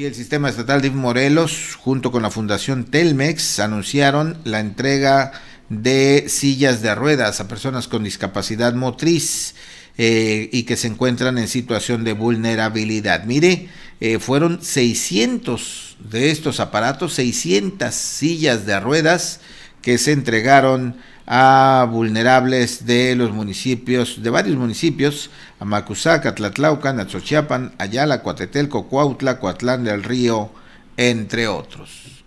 Y el Sistema Estatal de Morelos, junto con la Fundación Telmex, anunciaron la entrega de sillas de ruedas a personas con discapacidad motriz. Eh, y que se encuentran en situación de vulnerabilidad. Mire, eh, fueron 600 de estos aparatos, 600 sillas de ruedas que se entregaron a vulnerables de los municipios, de varios municipios, Amacuzaca, Tlatlaucan, Atzochiapan, Ayala, Cuatetelco, Cuautla, Coatlán del Río, entre otros.